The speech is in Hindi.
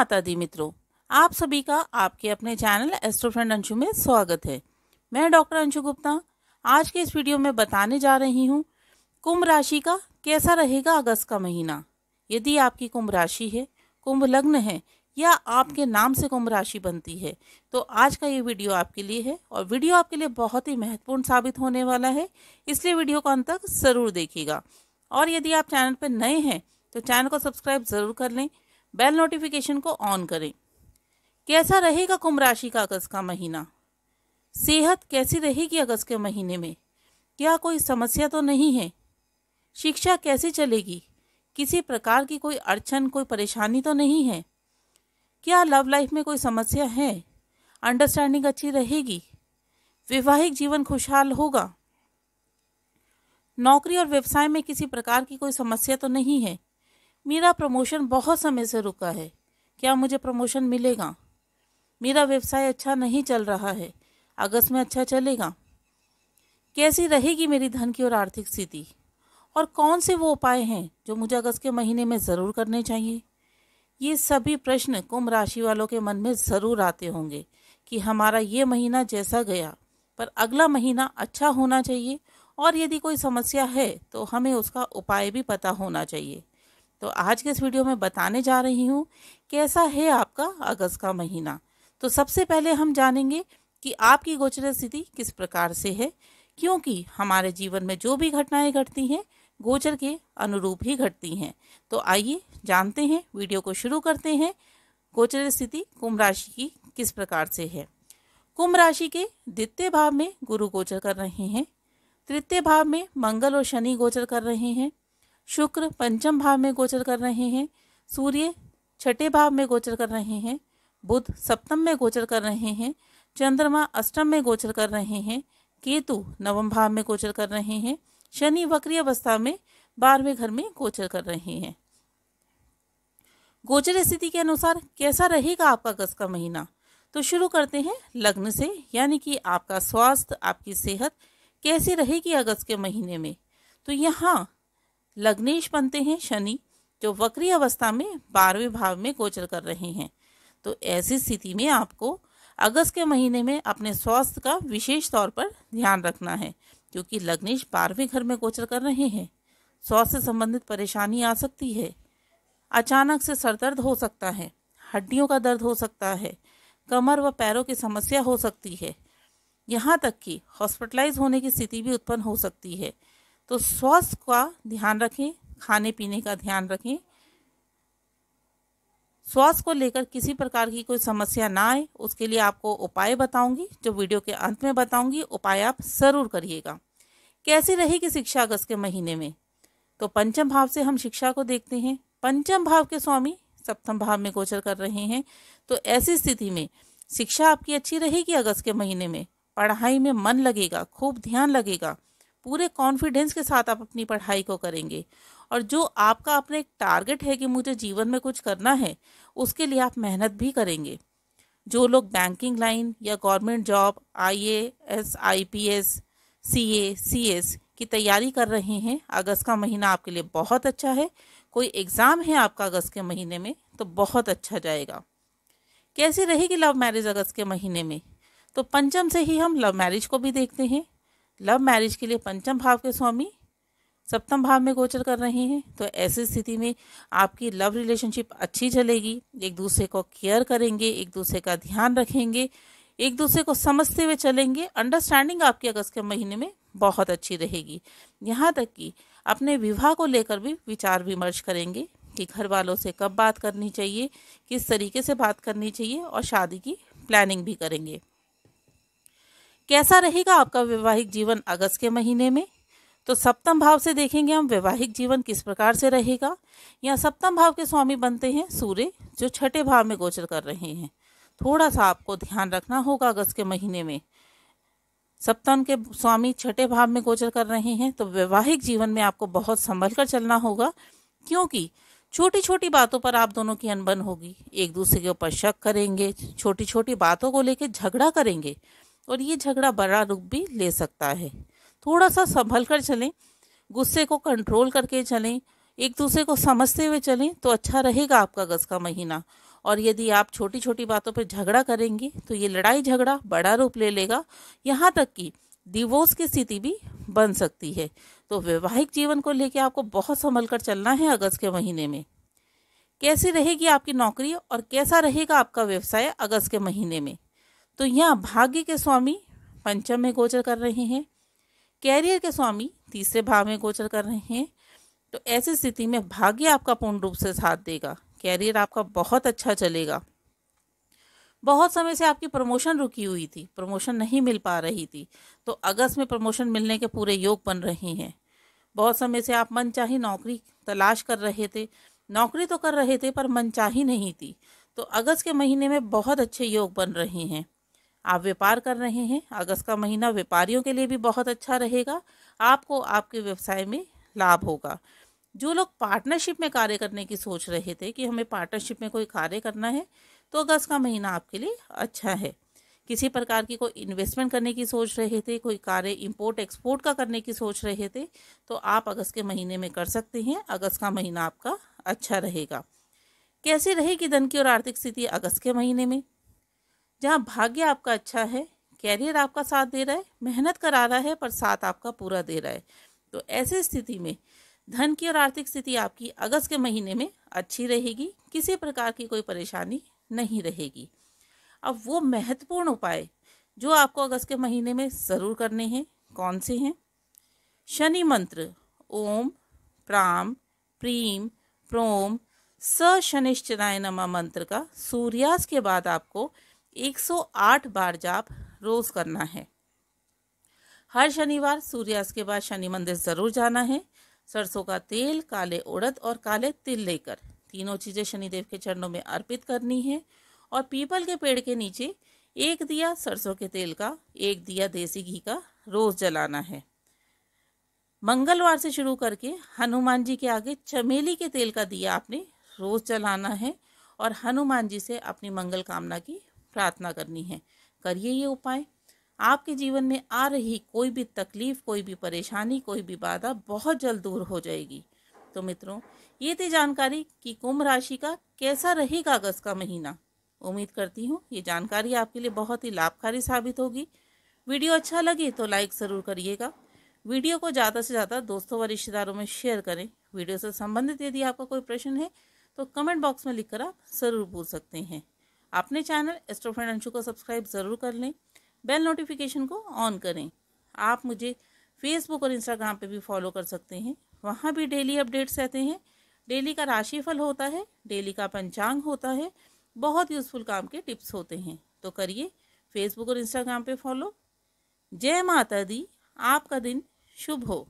माता दी मित्रों आप सभी का आपके अपने चैनल एस्ट्रोफ्रेंड अंशु में स्वागत है मैं डॉक्टर अंशु गुप्ता आज के इस वीडियो में बताने जा रही हूँ कुंभ राशि का कैसा रहेगा अगस्त का महीना यदि आपकी कुंभ राशि है कुंभ लग्न है या आपके नाम से कुंभ राशि बनती है तो आज का ये वीडियो आपके लिए है और वीडियो आपके लिए बहुत ही महत्वपूर्ण साबित होने वाला है इसलिए वीडियो को अंत तक ज़रूर देखिएगा और यदि आप चैनल पर नए हैं तो चैनल को सब्सक्राइब ज़रूर कर लें बेल नोटिफिकेशन को ऑन करें कैसा रहेगा कुंभ राशि का अगस्त का महीना सेहत कैसी रहेगी अगस्त के महीने में क्या कोई समस्या तो नहीं है शिक्षा कैसे चलेगी किसी प्रकार की कोई अड़चन कोई परेशानी तो नहीं है क्या लव लाइफ में कोई समस्या है अंडरस्टैंडिंग अच्छी रहेगी वैवाहिक जीवन खुशहाल होगा नौकरी और व्यवसाय में किसी प्रकार की कोई समस्या तो नहीं है मेरा प्रमोशन बहुत समय से रुका है क्या मुझे प्रमोशन मिलेगा मेरा व्यवसाय अच्छा नहीं चल रहा है अगस्त में अच्छा चलेगा कैसी रहेगी मेरी धन की और आर्थिक स्थिति और कौन से वो उपाय हैं जो मुझे अगस्त के महीने में ज़रूर करने चाहिए ये सभी प्रश्न कुंभ राशि वालों के मन में ज़रूर आते होंगे कि हमारा ये महीना जैसा गया पर अगला महीना अच्छा होना चाहिए और यदि कोई समस्या है तो हमें उसका उपाय भी पता होना चाहिए तो आज के इस वीडियो में बताने जा रही हूँ कैसा है आपका अगस्त का महीना तो सबसे पहले हम जानेंगे कि आपकी गोचर स्थिति किस प्रकार से है क्योंकि हमारे जीवन में जो भी घटनाएं घटती हैं गोचर के अनुरूप ही घटती हैं तो आइए जानते हैं वीडियो को शुरू करते हैं गोचर स्थिति कुंभ राशि की किस प्रकार से है कुंभ राशि के द्वितीय भाव में गुरु गोचर कर रहे हैं तृतीय भाव में मंगल और शनि गोचर कर रहे हैं शुक्र पंचम भाव में गोचर कर रहे हैं सूर्य छठे भाव में गोचर कर रहे हैं बुध सप्तम में गोचर कर रहे हैं चंद्रमा अष्टम में गोचर कर रहे हैं केतु नवम भाव में गोचर कर रहे हैं शनि वक्री अवस्था में बारहवें घर में गोचर कर रहे हैं गोचर स्थिति के अनुसार कैसा रहेगा आपका अगस्त का महीना तो शुरू करते हैं लग्न से यानी कि आपका स्वास्थ्य आपकी सेहत कैसी रहेगी अगस्त के महीने में तो यहाँ लग्नेश बनते हैं शनि जो वक्री अवस्था में बारहवें भाव में गोचर कर रहे हैं तो ऐसी स्थिति में आपको अगस्त के महीने में अपने स्वास्थ्य का विशेष तौर पर ध्यान रखना है क्योंकि लग्नेश बारहवें घर में गोचर कर रहे हैं स्वास्थ्य से संबंधित परेशानी आ सकती है अचानक से सर दर्द हो सकता है हड्डियों का दर्द हो सकता है कमर व पैरों की समस्या हो सकती है यहाँ तक कि हॉस्पिटलाइज होने की स्थिति भी उत्पन्न हो सकती है तो स्वास्थ्य का ध्यान रखें खाने पीने का ध्यान रखें स्वास्थ्य को लेकर किसी प्रकार की कोई समस्या ना आए उसके लिए आपको उपाय बताऊंगी जो वीडियो के अंत में बताऊंगी उपाय आप ज़रूर करिएगा कैसी रहेगी शिक्षा अगस्त के महीने में तो पंचम भाव से हम शिक्षा को देखते हैं पंचम भाव के स्वामी सप्तम भाव में गोचर कर रहे हैं तो ऐसी स्थिति में शिक्षा आपकी अच्छी रहेगी अगस्त के महीने में पढ़ाई में मन लगेगा खूब ध्यान लगेगा पूरे कॉन्फिडेंस के साथ आप अपनी पढ़ाई को करेंगे और जो आपका अपने एक टारगेट है कि मुझे जीवन में कुछ करना है उसके लिए आप मेहनत भी करेंगे जो लोग बैंकिंग लाइन या government job I A S I P S C A C S की तैयारी कर रहे हैं अगस्त का महीना आपके लिए बहुत अच्छा है कोई एग्ज़ाम है आपका अगस्त के महीने में तो बहुत अच्छा जाएगा कैसी रहेगी लव मैरिज अगस्त के महीने में तो पंचम से ही हम लव मैरिज को भी देखते हैं लव मैरिज के लिए पंचम भाव के स्वामी सप्तम भाव में गोचर कर रहे हैं तो ऐसी स्थिति में आपकी लव रिलेशनशिप अच्छी चलेगी एक दूसरे को केयर करेंगे एक दूसरे का ध्यान रखेंगे एक दूसरे को समझते हुए चलेंगे अंडरस्टैंडिंग आपकी अगस्त के महीने में बहुत अच्छी रहेगी यहाँ तक कि अपने विवाह को लेकर भी विचार विमर्श करेंगे कि घर वालों से कब बात करनी चाहिए किस तरीके से बात करनी चाहिए और शादी की प्लानिंग भी करेंगे कैसा रहेगा आपका वैवाहिक जीवन अगस्त के महीने में तो सप्तम भाव से देखेंगे हम वैवाहिक जीवन किस प्रकार से रहेगा या सप्तम भाव के स्वामी बनते हैं सूर्य जो छठे भाव में गोचर कर रहे हैं थोड़ा सा आपको ध्यान रखना होगा अगस्त के महीने में सप्तम के स्वामी छठे भाव में गोचर कर रहे हैं तो वैवाहिक जीवन में आपको बहुत संभल कर चलना होगा क्योंकि छोटी छोटी बातों पर आप दोनों की अनबन होगी एक दूसरे के ऊपर शक करेंगे छोटी छोटी बातों को लेकर झगड़ा करेंगे और ये झगड़ा बड़ा रूप भी ले सकता है थोड़ा सा संभल कर चलें गुस्से को कंट्रोल करके चलें एक दूसरे को समझते हुए चलें तो अच्छा रहेगा आपका गज का महीना और यदि आप छोटी छोटी बातों पर झगड़ा करेंगे तो ये लड़ाई झगड़ा बड़ा रूप ले लेगा यहाँ तक कि डिवोर्स की स्थिति भी बन सकती है तो वैवाहिक जीवन को लेकर आपको बहुत संभल कर चलना है अगस्त के महीने में कैसी रहेगी आपकी नौकरी और कैसा रहेगा आपका व्यवसाय अगस्त के महीने में तो यहाँ भाग्य के स्वामी पंचम में गोचर कर रहे हैं कैरियर के स्वामी तीसरे भाव में गोचर कर रहे हैं तो ऐसी स्थिति में भाग्य आपका पूर्ण रूप से साथ देगा कैरियर आपका बहुत अच्छा चलेगा बहुत समय से आपकी प्रमोशन रुकी हुई थी प्रमोशन नहीं मिल पा रही थी तो अगस्त में प्रमोशन मिलने के पूरे योग बन रहे हैं बहुत समय से आप मन चाही नौकरी तलाश कर रहे थे नौकरी तो कर रहे थे पर मन चाही नहीं थी तो अगस्त के महीने में बहुत अच्छे योग बन रहे हैं आप व्यापार कर रहे हैं अगस्त का महीना व्यापारियों के लिए भी बहुत अच्छा रहेगा आपको आपके व्यवसाय में लाभ होगा जो लोग पार्टनरशिप में कार्य करने की सोच रहे थे कि हमें पार्टनरशिप में कोई कार्य करना है तो अगस्त का महीना आपके लिए अच्छा है किसी प्रकार की कोई इन्वेस्टमेंट करने की सोच रहे थे कोई कार्य इंपोर्ट एक्सपोर्ट का करने की सोच रहे थे तो आप अगस्त के महीने में कर सकते हैं अगस्त का महीना आपका अच्छा रहेगा कैसी रहेगी धन की और आर्थिक स्थिति अगस्त के महीने में जहाँ भाग्य आपका अच्छा है कैरियर आपका साथ दे रहा है मेहनत करा रहा है पर साथ आपका पूरा दे रहा है तो ऐसी स्थिति में धन की और आर्थिक स्थिति आपकी अगस्त के महीने में अच्छी रहेगी किसी प्रकार की कोई परेशानी नहीं रहेगी अब वो महत्वपूर्ण उपाय जो आपको अगस्त के महीने में ज़रूर करने हैं कौन से हैं शनि मंत्र ओम प्राम प्रीम प्रोम स शनिश्चराय नमा मंत्र का सूर्यास्त के बाद आपको 108 बार जाप रोज करना है हर शनिवार सूर्यास्त के बाद शनि मंदिर जरूर जाना है सरसों का तेल काले उड़द और काले तिल लेकर तीनों चीजें शनिदेव के चरणों में अर्पित करनी है और पीपल के पेड़ के नीचे एक दिया सरसों के तेल का एक दिया देसी घी का रोज जलाना है मंगलवार से शुरू करके हनुमान जी के आगे चमेली के तेल का दिया आपने रोज जलाना है और हनुमान जी से अपनी मंगल कामना की प्रार्थना करनी है करिए ये उपाय आपके जीवन में आ रही कोई भी तकलीफ कोई भी परेशानी कोई भी बाधा बहुत जल्द दूर हो जाएगी तो मित्रों ये थी जानकारी कि कुंभ राशि का कैसा रहेगा अगस्त का महीना उम्मीद करती हूँ ये जानकारी आपके लिए बहुत ही लाभकारी साबित होगी वीडियो अच्छा लगे तो लाइक ज़रूर करिएगा वीडियो को ज़्यादा से ज़्यादा दोस्तों व रिश्तेदारों में शेयर करें वीडियो से संबंधित यदि आपका कोई प्रश्न है तो कमेंट बॉक्स में लिखकर आप ज़रूर पूछ सकते हैं अपने चैनल एस्ट्रोफ्रेंड अंशु को सब्सक्राइब ज़रूर कर लें बेल नोटिफिकेशन को ऑन करें आप मुझे फेसबुक और इंस्टाग्राम पे भी फॉलो कर सकते हैं वहाँ भी डेली अपडेट्स रहते हैं डेली का राशिफल होता है डेली का पंचांग होता है बहुत यूज़फुल काम के टिप्स होते हैं तो करिए फेसबुक और इंस्टाग्राम पे फॉलो जय माता दी आपका दिन शुभ हो